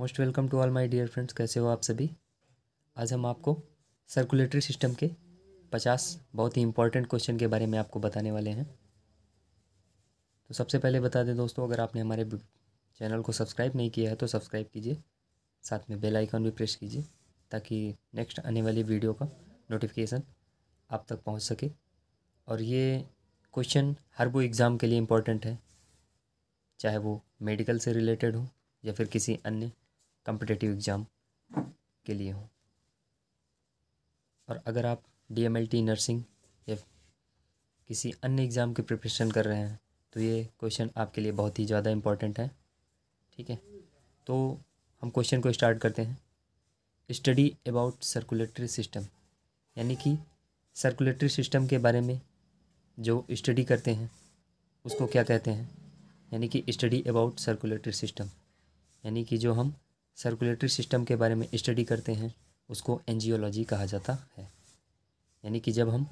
most welcome to all my dear friends कैसे हो आप सभी आज हम आपको सर्कुलेटरी सिस्टम के पचास बहुत ही इंपॉर्टेंट क्वेश्चन के बारे में आपको बताने वाले हैं तो सबसे पहले बता दें दोस्तों अगर आपने हमारे चैनल को सब्सक्राइब नहीं किया है तो सब्सक्राइब कीजिए साथ में बेल आइकन भी प्रेस कीजिए ताकि नेक्स्ट आने वाली वीडियो का नोटिफिकेशन आप तक पहुँच सके और ये क्वेश्चन हर वो एग्ज़ाम के लिए इम्पोर्टेंट है चाहे वो मेडिकल से रिलेटेड हो या फिर किसी अन्य कम्पिटेटिव एग्ज़ाम के लिए हो और अगर आप डी नर्सिंग या किसी अन्य एग्ज़ाम की प्रिपरेशन कर रहे हैं तो ये क्वेश्चन आपके लिए बहुत ही ज़्यादा इम्पोर्टेंट है ठीक है तो हम क्वेश्चन को स्टार्ट करते हैं स्टडी अबाउट सर्कुलेटरी सिस्टम यानी कि सर्कुलेटरी सिस्टम के बारे में जो स्टडी करते हैं उसको क्या कहते हैं यानी कि स्टडी अबाउट सर्कुलेटरी सिस्टम यानी कि जो हम सर्कुलेटरी सिस्टम के बारे में स्टडी करते हैं उसको एनजियोलॉजी कहा जाता है यानी कि जब हम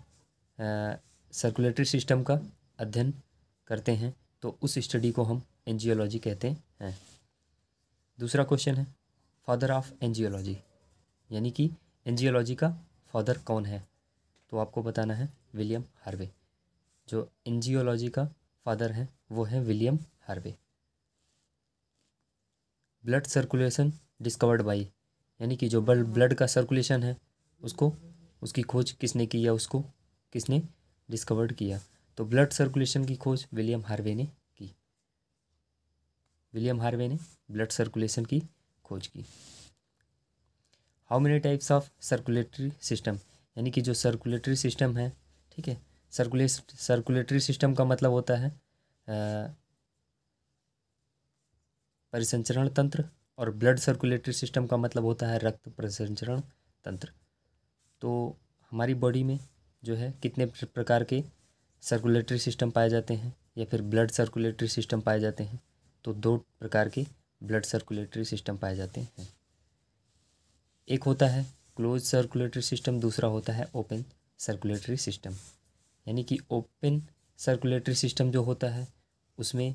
सर्कुलेटरी सिस्टम का अध्ययन करते हैं तो उस स्टडी को हम एनजियोलॉजी कहते हैं दूसरा क्वेश्चन है फादर ऑफ एनजियोलॉजी यानी कि एनजियोलॉजी का फादर कौन है तो आपको बताना है विलियम हार्वे जो एनजियोलॉजी का फादर है वो है William Harvey blood circulation discovered by यानी कि जो ब्लड ब्लड का सर्कुलेशन है उसको उसकी खोज किसने की या उसको किसने डिस्कवर्ड किया तो ब्लड सर्कुलेशन की खोज विलियम हार्वे ने की विलियम हार्वे ने ब्लड सर्कुलेशन की खोज की how many types of circulatory system यानी कि जो सर्कुलेटरी सिस्टम है ठीक है सर्कुलेट सर्कुलेटरी सिस्टम का मतलब होता है परिसंचरण तंत्र और ब्लड सर्कुलेटरी सिस्टम का मतलब होता है रक्त परिसंचरण तंत्र तो हमारी बॉडी में जो है कितने प्रकार के सर्कुलेटरी सिस्टम पाए जाते हैं या फिर ब्लड सर्कुलेटरी सिस्टम पाए जाते हैं तो दो प्रकार के ब्लड सर्कुलेटरी सिस्टम पाए जाते हैं एक होता है क्लोज सर्कुलेटरी सिस्टम दूसरा होता है ओपन सर्कुलेटरी सिस्टम यानी कि ओपन सर्कुलेटरी सिस्टम जो होता है उसमें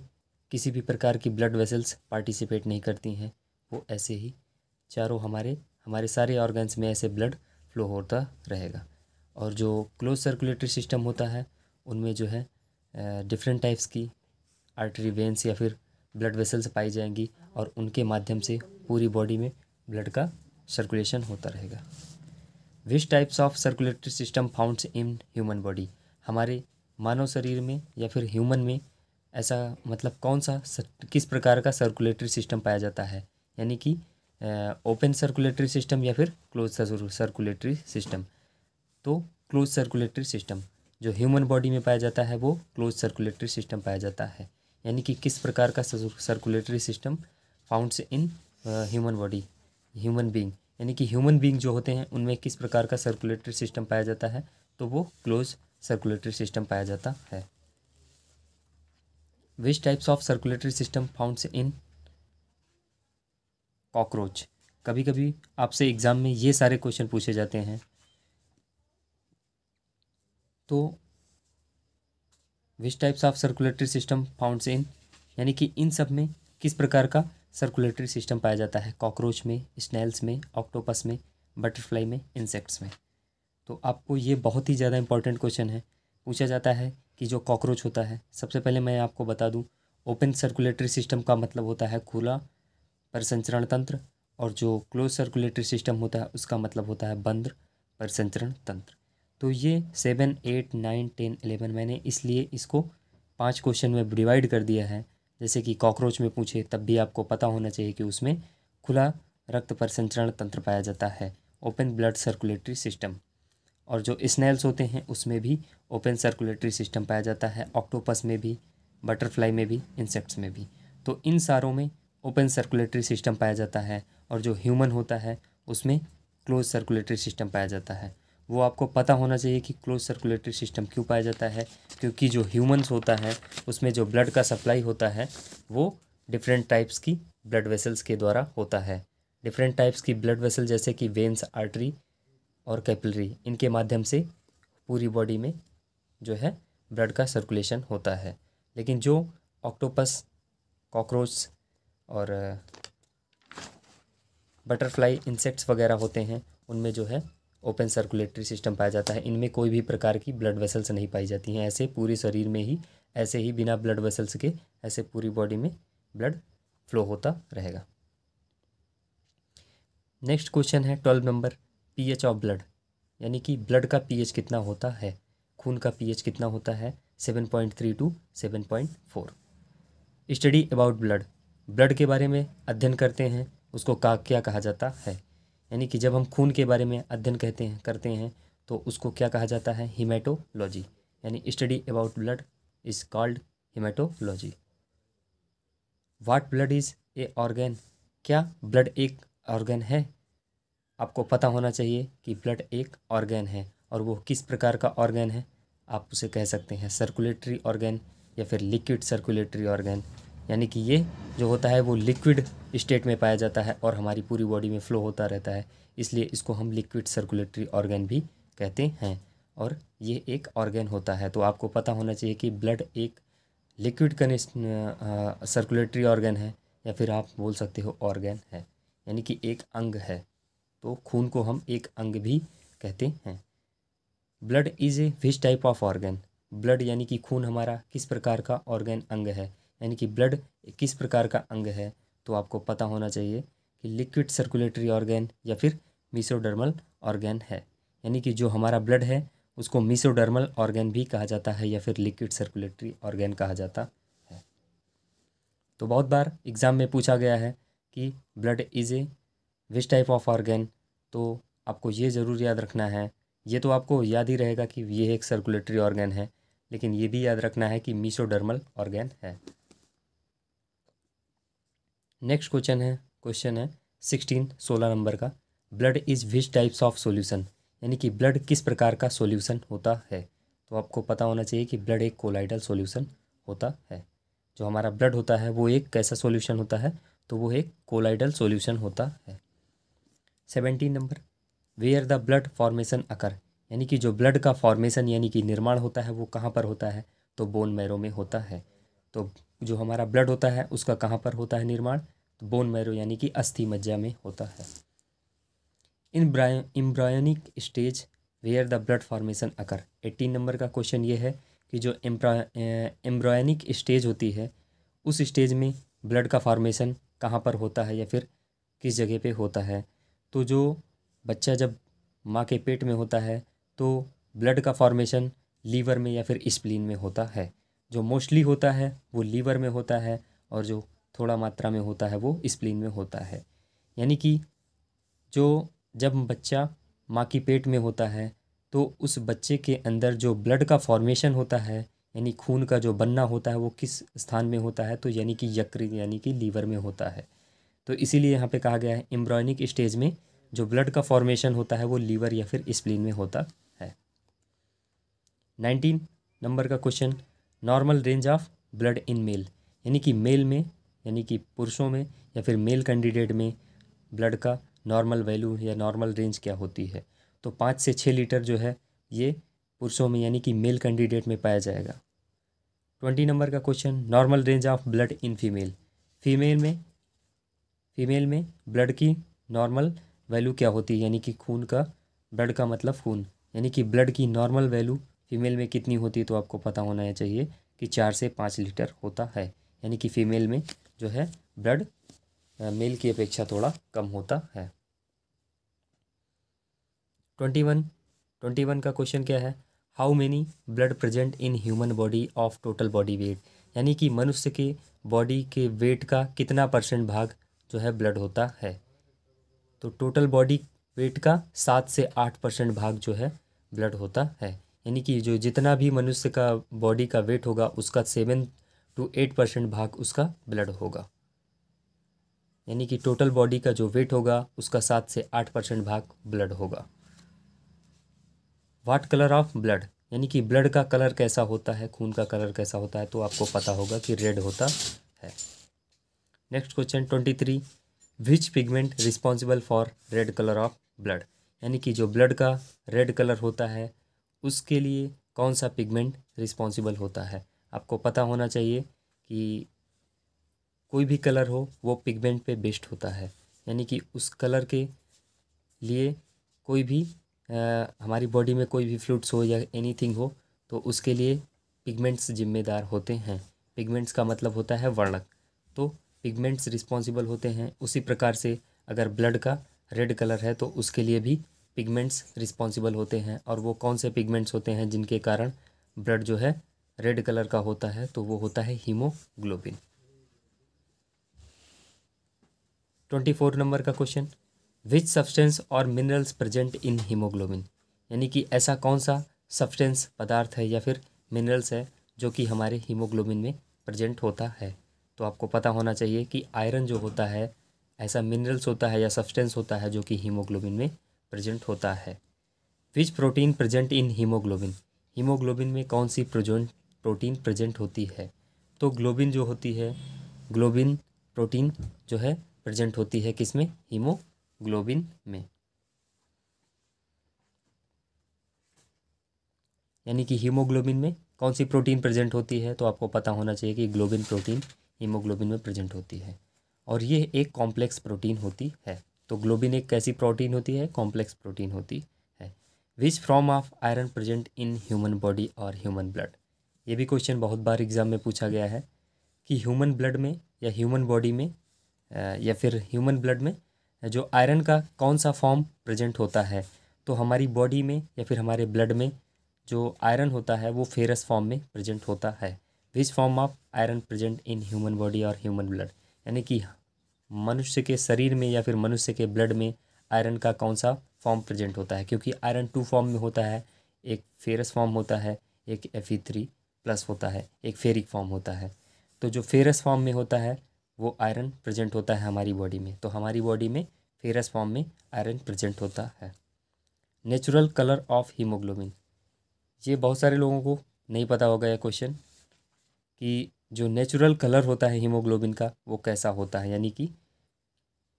किसी भी प्रकार की ब्लड वेसल्स पार्टिसिपेट नहीं करती हैं वो ऐसे ही चारों हमारे हमारे सारे ऑर्गन्स में ऐसे ब्लड फ्लो होता रहेगा और जो क्लोज सर्कुलेटरी सिस्टम होता है उनमें जो है डिफरेंट टाइप्स की आर्टरी वेंस या फिर ब्लड वेसल्स पाई जाएंगी और उनके माध्यम से पूरी बॉडी में ब्लड का सर्कुलेशन होता रहेगा which types of circulatory system founds in human body हमारे मानव शरीर में या फिर ह्यूमन में ऐसा मतलब कौन सा किस प्रकार का सर्कुलेटरी सिस्टम पाया जाता है यानी कि ओपन सर्कुलेटरी सिस्टम या फिर क्लोज सर्कुलेटरी सिस्टम तो क्लोज सर्कुलेटरी सिस्टम जो ह्यूमन बॉडी में पाया जाता है वो क्लोज सर्कुलेटरी सिस्टम पाया जाता है यानी कि किस प्रकार का circulatory system founds in human body human being यानी कि ह्यूमन बींग जो होते हैं उनमें किस प्रकार का सर्कुलेटरी सिस्टम पाया जाता है तो वो क्लोज सर्कुलेटरी सिस्टम पाया जाता है which types of circulatory system founds in cockroach कभी कभी आपसे एग्ज़ाम में ये सारे क्वेश्चन पूछे जाते हैं तो which types of circulatory system founds in यानी कि इन सब में किस प्रकार का सर्कुलेटरी सिस्टम पाया जाता है कॉकरोच में स्नेल्स में ऑक्टोपस में बटरफ्लाई में इंसेक्ट्स में तो आपको ये बहुत ही ज़्यादा इंपॉर्टेंट क्वेश्चन है पूछा जाता है कि जो कॉकरोच होता है सबसे पहले मैं आपको बता दूं ओपन सर्कुलेटरी सिस्टम का मतलब होता है खुला परिसंचरण तंत्र और जो क्लोज सर्कुलेटरी सिस्टम होता है उसका मतलब होता है बंद परिसंचरण तंत्र तो ये seven eight nine ten eleven मैंने इसलिए इसको पांच क्वेश्चन में डिवाइड कर दिया है जैसे कि कॉकरोच में पूछे तब भी आपको पता होना चाहिए कि उसमें खुला रक्त परिसंचरण तंत्र पाया जाता है ओपन ब्लड सर्कुलेटरी सिस्टम और जो स्नेल्स होते हैं उसमें भी ओपन सर्कुलेटरी सिस्टम पाया जाता है ऑक्टोपस में भी बटरफ्लाई में भी इंसेक्ट्स में भी तो इन सारों में ओपन सर्कुलेटरी सिस्टम पाया जाता है और जो ह्यूमन होता है उसमें क्लोज सर्कुलेटरी सिस्टम पाया जाता है वो आपको पता होना चाहिए कि क्लोज सर्कुलेटरी सिस्टम क्यों पाया जाता है क्योंकि जो ह्यूमन्स होता है उसमें जो ब्लड का सप्लाई होता है वो डिफरेंट टाइप्स की ब्लड वेसल्स के द्वारा होता है डिफरेंट टाइप्स की ब्लड वेसल जैसे कि वेंस आर्टरी और कैपिलरी इनके माध्यम से पूरी बॉडी में जो है ब्लड का सर्कुलेशन होता है लेकिन जो ऑक्टोपस कॉकरोच और बटरफ्लाई इंसेक्ट्स वगैरह होते हैं उनमें जो है ओपन सर्कुलेटरी सिस्टम पाया जाता है इनमें कोई भी प्रकार की ब्लड वेसल्स नहीं पाई जाती हैं ऐसे पूरे शरीर में ही ऐसे ही बिना ब्लड वेसल्स के ऐसे पूरी बॉडी में ब्लड फ्लो होता रहेगा नेक्स्ट क्वेश्चन है twelve number pH of blood यानी कि ब्लड का पीएच कितना होता है खून का पीएच कितना होता है seven point three two seven point four study about blood blood के बारे में अध्ययन करते हैं उसको का क्या कहा जाता है यानी कि जब हम खून के बारे में अध्ययन कहते हैं करते हैं तो उसको क्या कहा जाता है हिमेटोलॉजी यानी study about blood is called haematology what blood is a organ क्या ब्लड एक ऑर्गेन है आपको पता होना चाहिए कि ब्लड एक ऑर्गेन है और वो किस प्रकार का ऑर्गेन है आप उसे कह सकते हैं सर्कुलेटरी ऑर्गेन या फिर लिक्विड सर्कुलेटरी ऑर्गेन यानी कि ये जो होता है वो लिक्विड स्टेट में पाया जाता है और हमारी पूरी बॉडी में फ्लो होता रहता है इसलिए इसको हम लिक्विड सर्कुलेटरी ऑर्गेन भी कहते हैं और ये एक ऑर्गेन होता है तो आपको पता होना चाहिए कि ब्लड एक लिक्विड कनेक्शन सर्कुलेटरी ऑर्गेन है या फिर आप बोल सकते हो ऑर्गेन है यानी कि एक अंग है तो खून को हम एक अंग भी कहते हैं blood is a which type of organ blood यानी कि खून हमारा किस प्रकार का ऑर्गन अंग है यानी कि ब्लड किस प्रकार का अंग है तो आपको पता होना चाहिए कि लिक्विड सर्कुलेटरी ऑर्गन या फिर मिसोडर्मल ऑर्गन है यानी कि जो हमारा ब्लड है उसको मिसोडर्मल ऑर्गन भी कहा जाता है या फिर लिक्विड सर्कुलेटरी ऑर्गन कहा जाता है तो बहुत बार एग्ज़ाम में पूछा गया है कि blood is a which type of organ तो आपको ये ज़रूर याद रखना है ये तो आपको याद ही रहेगा कि ये एक सर्कुलेटरी ऑर्गेन है लेकिन ये भी याद रखना है कि मीसोडर्मल ऑर्गेन है नेक्स्ट क्वेश्चन है क्वेश्चन है सिक्सटीन सोलह नंबर का blood is which types of solution यानी कि ब्लड किस प्रकार का सोल्यूशन होता है तो आपको पता होना चाहिए कि ब्लड एक कोलाइडल सोल्यूशन होता है जो हमारा ब्लड होता है वो एक कैसा सोल्यूशन होता है तो वो एक कोलाइडल सोल्यूशन होता है seventeen number where the blood formation occur यानी कि जो ब्लड का फॉर्मेशन यानी कि निर्माण होता है वो कहाँ पर होता है तो बोन मैरो में होता है तो जो हमारा ब्लड होता है उसका कहाँ पर होता है निर्माण तो बोन मैरो यानी कि अस्थि मज्जा में होता है in embryonic stage where the blood formation occur eighteen number का क्वेश्चन ये है कि जो एम्ब्रायनिक स्टेज होती है उस स्टेज में ब्लड का फॉर्मेशन कहाँ पर होता है या फिर किस जगह पे होता है तो जो बच्चा जब माँ के पेट में होता है तो ब्लड का फॉर्मेशन लीवर में या फिर स्प्लीन में होता है जो मोस्टली होता है वो लीवर में होता है और जो थोड़ा मात्रा में होता है वो स्प्लीन में होता है यानी कि जो जब बच्चा माँ की पेट में होता है तो उस बच्चे के अंदर जो ब्लड का फॉर्मेशन होता है यानी खून का जो बनना होता है वो किस स्थान में होता है तो यानी कि यकृत यानी कि लीवर में होता है तो इसीलिए यहाँ पे कहा गया है एम्ब्रॉयनिक स्टेज में जो ब्लड का फॉर्मेशन होता है वो लीवर या फिर स्प्लीन में होता है नाइनटीन नंबर का question normal range of blood in male यानी कि मेल में यानी कि पुरुषों में या फिर मेल कैंडिडेट में ब्लड का नॉर्मल वैल्यू या नॉर्मल रेंज क्या होती है तो पाँच से छः लीटर जो है ये पुरुषों में यानी कि मेल कैंडिडेट में पाया जाएगा ट्वेंटी नंबर का question normal range of blood in female female में फीमेल में ब्लड की नॉर्मल वैल्यू क्या होती है यानी कि खून का ब्लड का मतलब खून यानी कि ब्लड की नॉर्मल वैल्यू फीमेल में कितनी होती है तो आपको पता होना चाहिए कि चार से पाँच लीटर होता है यानी कि फीमेल में जो है ब्लड मेल की अपेक्षा थोड़ा कम होता है ट्वेंटी वन ट्वेंटी वन का क्वेश्चन क्या है how many blood present in human body of total body weight यानी कि मनुष्य के बॉडी के वेट का कितना परसेंट भाग जो है ब्लड होता है तो टोटल बॉडी वेट का सात से आठ परसेंट भाग जो है ब्लड होता है यानी कि जो जितना भी मनुष्य का बॉडी का वेट होगा उसका सेवन टू एट परसेंट भाग उसका ब्लड होगा यानी कि टोटल बॉडी का जो वेट होगा उसका सात से आठ परसेंट भाग ब्लड होगा वाट कलर ऑफ ब्लड यानी कि ब्लड का कलर कैसा होता है खून का कलर कैसा होता है तो आपको पता होगा कि रेड होता है next question twenty three which pigment responsible for red colour of blood यानी कि जो ब्लड का रेड कलर होता है उसके लिए कौन सा पिगमेंट रिस्पॉन्सिबल होता है आपको पता होना चाहिए कि कोई भी कलर हो वो पिगमेंट पे बेस्ड होता है यानी कि उस कलर के लिए कोई भी आ, हमारी बॉडी में कोई भी फ्लूट्स हो या एनीथिंग हो तो उसके लिए पिगमेंट्स जिम्मेदार होते हैं पिगमेंट्स का मतलब होता है वर्णक तो पिगमेंट्स रिस्पॉन्सिबल होते हैं उसी प्रकार से अगर ब्लड का रेड कलर है तो उसके लिए भी पिगमेंट्स रिस्पॉन्सिबल होते हैं और वो कौन से पिगमेंट्स होते हैं जिनके कारण ब्लड जो है रेड कलर का होता है तो वो होता है हीमोग्लोबिन ट्वेंटी फोर नंबर का क्वेश्चन विच सब्सटेंस और मिनरल्स प्रेजेंट इन हीमोग्लोबिन यानी कि ऐसा कौन सा सब्सटेंस पदार्थ है या फिर मिनरल्स है जो कि हमारे हीमोग्लोबिन में प्रेजेंट होता है तो आपको पता होना चाहिए कि आयरन जो होता है ऐसा मिनरल्स होता है या सब्सटेंस होता है जो कि हीमोग्लोबिन में प्रेजेंट होता है which protein present in haemoglobin haemoglobin में कौन सी प्रोजोन प्रोटीन प्रेजेंट होती है तो ग्लोबिन जो होती है ग्लोबिन प्रोटीन जो है प्रेजेंट होती है किसमें हीमोग्लोबिन में यानी कि हीमोग्लोबिन में कौन सी प्रोटीन प्रेजेंट होती है तो आपको पता होना चाहिए कि ग्लोबिन प्रोटीन हीमोग्लोबिन में प्रेजेंट होती है और ये एक कॉम्प्लेक्स प्रोटीन होती है तो ग्लोबिन एक कैसी प्रोटीन होती है कॉम्प्लेक्स प्रोटीन होती है which from of iron present in human body और ह्यूमन ब्लड ये भी क्वेश्चन बहुत बार एग्जाम में पूछा गया है कि ह्यूमन ब्लड में या ह्यूमन बॉडी में या फिर ह्यूमन ब्लड में जो आयरन का कौन सा फॉर्म प्रेजेंट होता है तो हमारी बॉडी में या फिर हमारे ब्लड में जो आयरन होता है वो फेरस फॉर्म में प्रेजेंट होता है which form of iron present in human body और ह्यूमन ब्लड यानी कि मनुष्य के शरीर में या फिर मनुष्य के ब्लड में आयरन का कौन सा फॉर्म प्रेजेंट होता है क्योंकि आयरन टू फॉर्म में होता है एक फेरस फॉर्म होता है एक एफ थ्री प्लस होता है एक फेरिक फॉर्म होता है तो जो फेरस फॉर्म में होता है वो आयरन प्रेजेंट होता है हमारी बॉडी में तो हमारी बॉडी में फेरस फॉर्म में आयरन प्रेजेंट होता है नेचुरल कलर ऑफ हीमोग्लोबिन ये बहुत सारे लोगों को नहीं पता होगा यह क्वेश्चन कि जो नेचुरल कलर होता है हीमोग्लोबिन का वो कैसा होता है यानी कि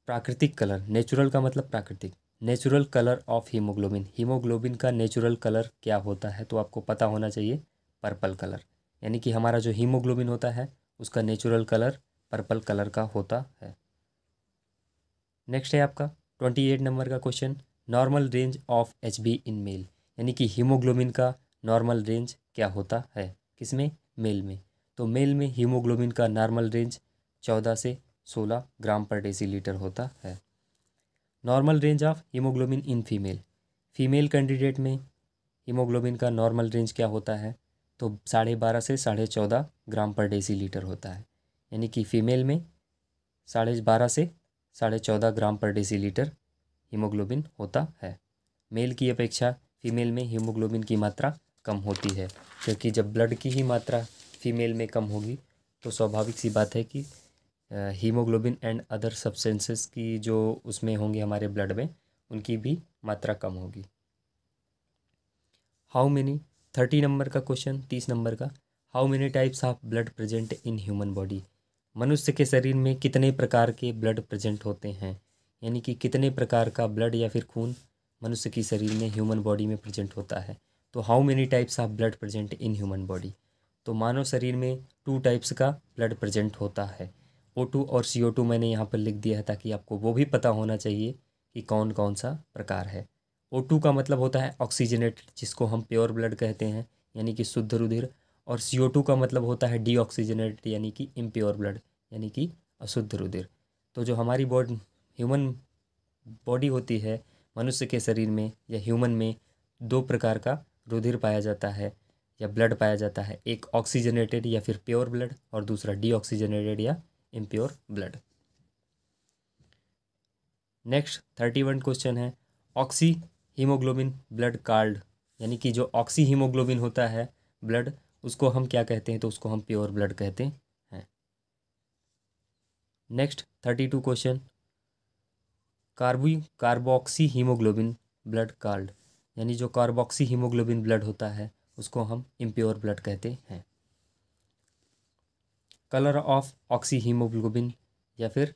प्राकृतिक कलर नेचुरल का मतलब प्राकृतिक natural colour of haemoglobin haemoglobin का नेचुरल कलर क्या होता है तो आपको पता होना चाहिए पर्पल कलर यानी कि हमारा जो हीमोग्लोबिन होता है उसका नेचुरल कलर पर्पल कलर का होता है नेक्स्ट है आपका ट्वेंटी एट नंबर का question normal range of H B in male यानी कि हीमोग्लोबिन का नॉर्मल रेंज क्या होता है किसमें मेल में तो मेल में हीमोग्लोबिन का नॉर्मल रेंज चौदह से सोलह ग्राम पर डेसीलीटर होता है normal range of haemoglobin in female female candidate में हीमोग्लोबिन का नॉर्मल रेंज क्या होता है तो साढ़े बारह से साढ़े चौदह ग्राम पर डेसीलीटर होता है यानी कि फीमेल में साढ़े बारह से साढ़े चौदह ग्राम पर डेसीलीटर हीमोग्लोबिन होता है मेल की अपेक्षा फीमेल में हीमोग्लोबिन की मात्रा कम होती है क्योंकि जब ब्लड की ही मात्रा फीमेल में कम होगी तो स्वाभाविक सी बात है कि हीमोग्लोबिन एंड अदर सब्सटेंसेस की जो उसमें होंगे हमारे ब्लड में उनकी भी मात्रा कम होगी हाउ मेनी थर्टी नंबर का क्वेश्चन तीस नंबर का how many types of blood present in human body मनुष्य के शरीर में कितने प्रकार के ब्लड प्रेजेंट होते हैं यानी कि कितने प्रकार का ब्लड या फिर खून मनुष्य के शरीर में ह्यूमन बॉडी में प्रेजेंट होता है तो how many types of blood present in human body तो मानव शरीर में टू टाइप्स का ब्लड प्रेजेंट होता है ओ टू और सी ओ टू मैंने यहाँ पर लिख दिया है ताकि आपको वो भी पता होना चाहिए कि कौन कौन सा प्रकार है ओ टू का मतलब होता है ऑक्सीजनेटेड जिसको हम प्योर ब्लड कहते हैं यानी कि शुद्ध रुधिर और सी ओ टू का मतलब होता है डी ऑक्सीजनेटेड यानी कि इम्प्योर ब्लड यानी कि अशुद्ध रुधिर तो जो हमारी बॉडी ह्यूमन बॉडी होती है मनुष्य के शरीर में या ह्यूमन में दो प्रकार का रुधिर पाया जाता है या ब्लड पाया जाता है एक ऑक्सीजनेटेड या फिर प्योर ब्लड और दूसरा डीऑक्सीजनेटेड या impure blood next thirty one question है ऑक्सी हीमोग्लोबिन ब्लड कार्ड यानी कि जो ऑक्सी हीमोग्लोबिन होता है ब्लड उसको हम क्या कहते हैं तो उसको हम प्योर ब्लड कहते हैं next thirty two question carby carboxy haemoglobin blood called यानी जो कार्बोक्सी हीमोग्लोबिन ब्लड होता है उसको हम इम्प्योर ब्लड कहते हैं कलर ऑफ ऑक्सी हीमोग्लोबिन या फिर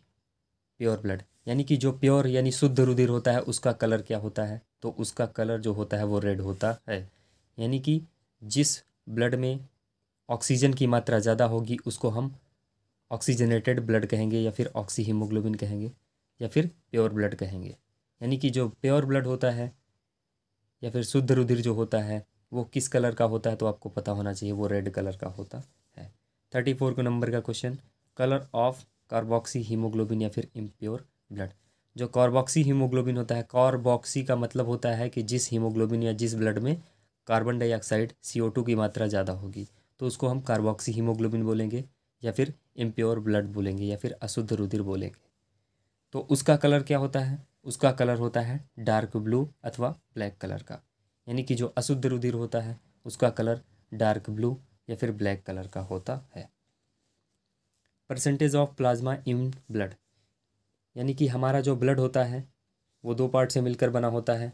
प्योर ब्लड यानी कि जो प्योर यानी शुद्ध रुधिर होता है उसका कलर क्या होता है तो उसका कलर जो होता है वो रेड होता है यानी कि जिस ब्लड में ऑक्सीजन की मात्रा ज़्यादा होगी उसको हम ऑक्सीजनेटेड ब्लड कहेंगे या फिर ऑक्सी हीमोग्लोबिन कहेंगे या फिर प्योर ब्लड कहेंगे यानी कि जो प्योर ब्लड होता है या फिर शुद्ध रुधिर जो होता है वो किस कलर का होता है तो आपको पता होना चाहिए वो रेड कलर का होता है थर्टी फोर को नंबर का question colour of carboxy haemoglobin या फिर इम्प्योर ब्लड जो कार्बोक्सी हीमोग्लोबिन होता है कार्बोक्सी का मतलब होता है कि जिस हीमोग्लोबिन या जिस ब्लड में कार्बन डाइऑक्साइड सी की मात्रा ज़्यादा होगी तो उसको हम कार्बोक्सी हीमोग्लोबिन बोलेंगे या फिर इम्प्योर ब्लड बोलेंगे या फिर अशुद्ध रुधिर बोलेंगे तो उसका कलर क्या होता है उसका कलर होता है डार्क ब्लू अथवा ब्लैक कलर का यानी कि जो अशुद्ध रुधिर होता है उसका कलर डार्क ब्लू या फिर ब्लैक कलर का होता है percentage of plasma in blood यानी कि हमारा जो ब्लड होता है वो दो पार्ट से मिलकर बना होता है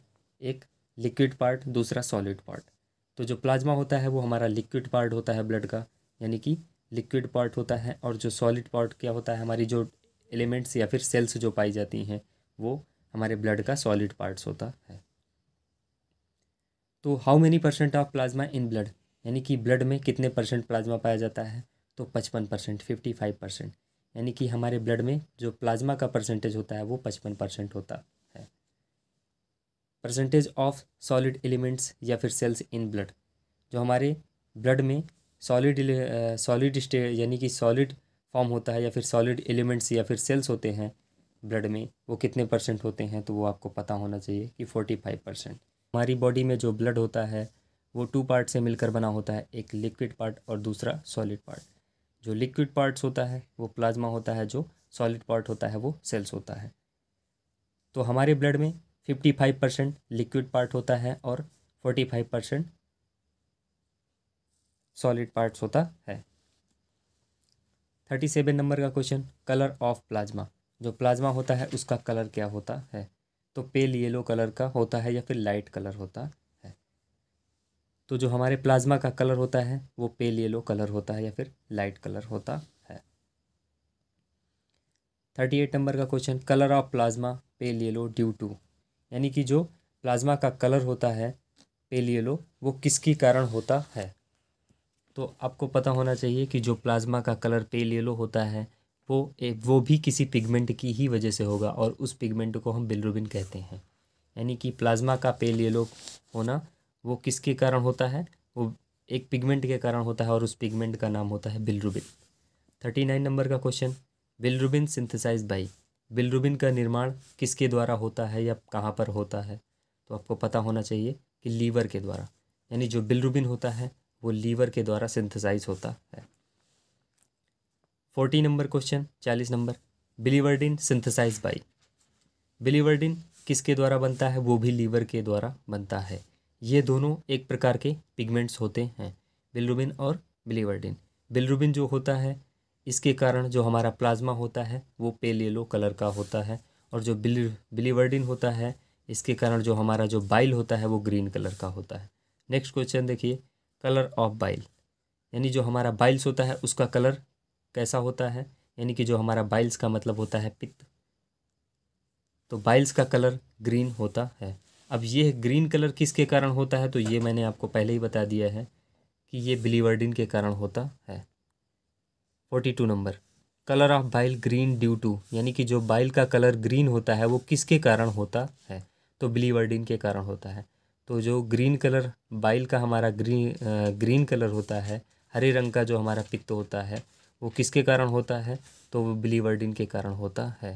एक लिक्विड पार्ट दूसरा सॉलिड पार्ट तो जो प्लाज्मा होता है वो हमारा लिक्विड पार्ट होता है ब्लड का यानी कि लिक्विड पार्ट होता है और जो सॉलिड पार्ट क्या होता है हमारी जो एलिमेंट्स या फिर सेल्स जो पाई जाती हैं वो हमारे ब्लड का सॉलिड पार्ट्स होता है तो how many percent of plasma in blood यानी कि ब्लड में कितने परसेंट प्लाज्मा पाया जाता है तो पचपन परसेंट फिफ्टी फाइव परसेंट यानी कि हमारे ब्लड में जो प्लाज्मा का परसेंटेज होता है वो पचपन परसेंट होता है परसेंटेज ऑफ सॉलिड एलिमेंट्स या फिर सेल्स इन ब्लड जो हमारे ब्लड में सॉलिड सॉलिड स्टे यानी कि सॉलिड फॉर्म होता है या फिर सॉलिड एलिमेंट्स या फिर सेल्स होते हैं ब्लड में वो कितने परसेंट होते हैं तो वो आपको पता होना चाहिए कि फोर्टी फाइव परसेंट हमारी बॉडी में जो ब्लड होता है वो टू पार्ट से मिलकर बना होता है एक लिक्विड पार्ट और दूसरा सॉलिड पार्ट जो लिक्विड पार्ट्स होता है वो प्लाज्मा होता है जो सॉलिड पार्ट होता है वो सेल्स होता है तो हमारे ब्लड में fifty five percent liquid part होता है और forty five percent solid parts होता है थर्टी सेवन नंबर का क्वेश्चन कलर ऑफ प्लाज्मा जो प्लाज्मा होता है उसका कलर क्या होता है तो पेल येलो कलर का होता है या फिर लाइट कलर होता है तो जो हमारे प्लाज्मा का कलर होता है वो पेल येलो कलर होता है या फिर लाइट कलर होता है थर्टी एट नंबर का question colour of plasma pale yellow due to यानी कि जो प्लाज्मा का कलर होता है पेल येलो वो किसके कारण होता है तो आपको पता होना चाहिए कि जो प्लाज्मा का कलर पेल येलो होता है वो एक वो भी किसी पिगमेंट की ही वजह से होगा और उस पिगमेंट को हम बिलरुबिन कहते हैं यानी कि प्लाज्मा का पेल येलो होना वो किसके कारण होता है वो एक पिगमेंट के कारण होता है और उस पिगमेंट का नाम होता है बिलरुबिन थर्टी नाइन नंबर का question bilirubin synthesise by bilirubin का निर्माण किसके द्वारा होता है या कहाँ पर होता है तो आपको पता होना चाहिए कि लीवर के द्वारा यानी जो बिलरुबिन होता है वो लीवर के द्वारा सिंथेसाइज होता है फोर्टी नंबर क्वेश्चन चालीस number biliverdin synthesise by biliverdin किसके द्वारा बनता है वो भी लीवर के द्वारा बनता है ये दोनों एक प्रकार के पिगमेंट्स होते हैं बिलरुबिन और बिलीवर्डिन बिलरुबिन जो होता है इसके कारण जो हमारा प्लाज्मा होता है वो पेल येलो कलर का होता है और जो बिल बिलीवर्डिन होता है इसके कारण जो हमारा जो बाइल होता है वो ग्रीन कलर का होता है नेक्स्ट क्वेश्चन देखिए कलर ऑफ बाइल यानी जो हमारा बाइल्स होता है उसका कलर कैसा होता है यानी कि जो हमारा बाइल्स का मतलब होता है पित्त तो बाइल्स का कलर ग्रीन होता है अब ये ग्रीन कलर किसके कारण होता है तो ये मैंने आपको पहले ही बता दिया है कि ये बिलीवर्डिन के कारण होता है forty two number colour of bile green due to यानी कि जो बाइल का कलर ग्रीन होता है वो किसके कारण होता है तो बिलीवर्डिन के कारण होता है तो जो ग्रीन कलर बाइल का हमारा ग्रीन ग्रीन कलर होता है हरे रंग का जो हमारा पित्त होता है वो किसके कारण होता है तो वो बिलीवर्डिन के कारण होता है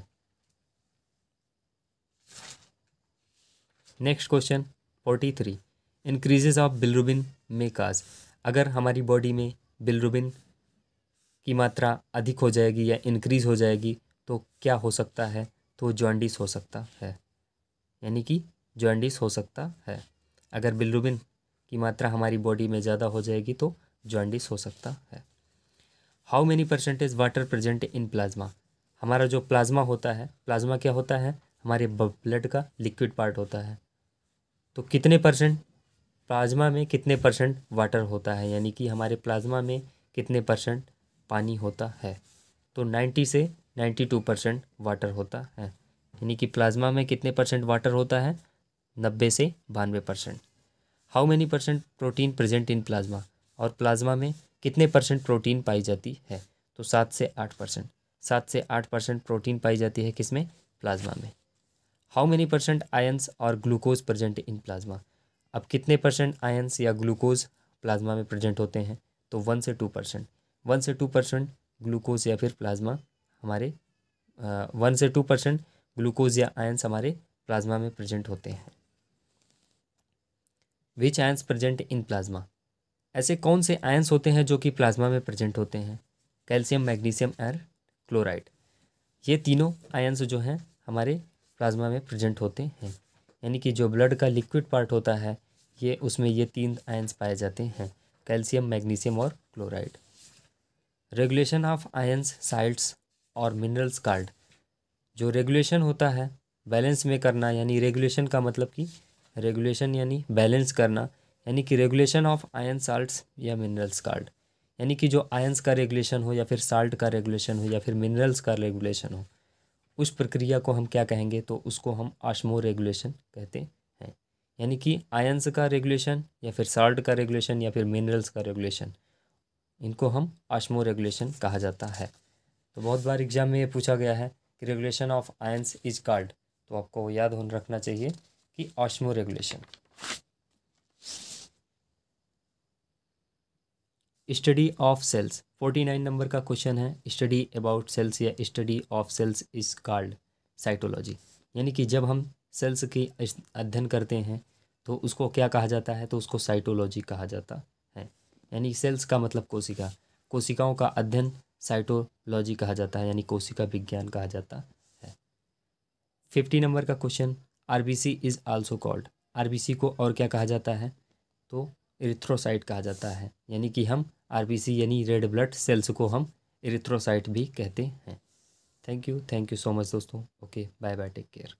next question forty three increases of bilirubin में काज अगर हमारी बॉडी में बिलरुबिन की मात्रा अधिक हो जाएगी या इंक्रीज हो जाएगी तो क्या हो सकता है तो जॉन्डिस हो सकता है यानी कि जॉन्डिस हो सकता है अगर बिलरुबिन की मात्रा हमारी बॉडी में ज़्यादा हो जाएगी तो जॉन्डिस हो सकता है how many percentage is water present in plasma हमारा जो प्लाज्मा होता है प्लाज्मा क्या होता है हमारे ब्लड का लिक्विड पार्ट होता है तो कितने परसेंट प्लाज्मा में कितने परसेंट वाटर होता है यानी कि हमारे प्लाज्मा में कितने परसेंट पानी होता है तो नाइन्टी से नाइन्टी टू परसेंट वाटर होता है यानी कि प्लाज्मा में कितने परसेंट वाटर होता है नब्बे से बानवे percent how many percent protein present in plasma और प्लाज्मा में कितने परसेंट प्रोटीन पाई जाती है तो सात से आठ परसेंट सात से आठ परसेंट प्रोटीन पाई जाती है किसमें प्लाज्मा में हाउ मेनी परसेंट आयंस और ग्लूकोज प्रजेंट इन प्लाज्मा अब कितने परसेंट आयंस या ग्लूकोज प्लाज्मा में प्रजेंट होते हैं तो वन से टू परसेंट वन से टू परसेंट ग्लूकोज या फिर प्लाज्मा हमारे वन से टू परसेंट ग्लूकोज या आयंस हमारे प्लाज्मा में प्रजेंट होते हैं which ions present in plasma ऐसे कौन से आयंस होते हैं जो कि प्लाज्मा में प्रेजेंट होते हैं कैल्शियम मैग्नीशियम एंड क्लोराइड ये तीनों आयन्स जो हैं हमारे प्लाज्मा में प्रेजेंट होते हैं यानी कि जो ब्लड का लिक्विड पार्ट होता है ये उसमें ये तीन आयन्स पाए जाते हैं कैल्शियम मैग्नीशियम और chloride regulation of ions salts और मिनरल्स कार्ड जो रेगुलेशन होता है बैलेंस में करना यानी रेगुलेशन का मतलब कि रेगुलेशन यानी बैलेंस करना यानी कि रेगुलेशन ऑफ आयन साल्ट्स या मिनरल्स कार्ड यानी कि जो आयंस का रेगुलेशन हो या फिर साल्ट का रेगुलेशन हो या फिर मिनरल्स का रेगुलेशन हो उस प्रक्रिया को हम क्या कहेंगे तो उसको हम आशमो रेगुलेशन कहते हैं यानी कि आयंस का रेगुलेशन या फिर साल्ट का रेगुलेशन या फिर मिनरल्स का रेगुलेशन इनको हम आशमो रेगुलेशन कहा जाता है तो बहुत बार एग्जाम में ये पूछा गया है कि regulation of ions is called तो आपको याद होना रखना चाहिए कि osmo regulation study of cells forty nine number का क्वेश्चन है स्टडी अबाउट सेल्स या study of cells is called cytology यानी कि जब हम सेल्स की अध्ययन करते हैं तो उसको क्या कहा जाता है तो उसको साइटोलॉजी कहा जाता है यानी सेल्स का मतलब कोशिका कोशिकाओं का अध्ययन साइटोलॉजी कहा जाता है यानी कोशिका विज्ञान कहा जाता है फिफ्टी नंबर का question C is also called C को और क्या कहा जाता है तो एरिथ्रोसाइट कहा जाता है यानी कि हम आर यानी रेड ब्लड सेल्स को हम एरिथ्रोसाइट भी कहते हैं thank you thank you so much दोस्तों okay bye bye take care